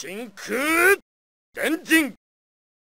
真空電陣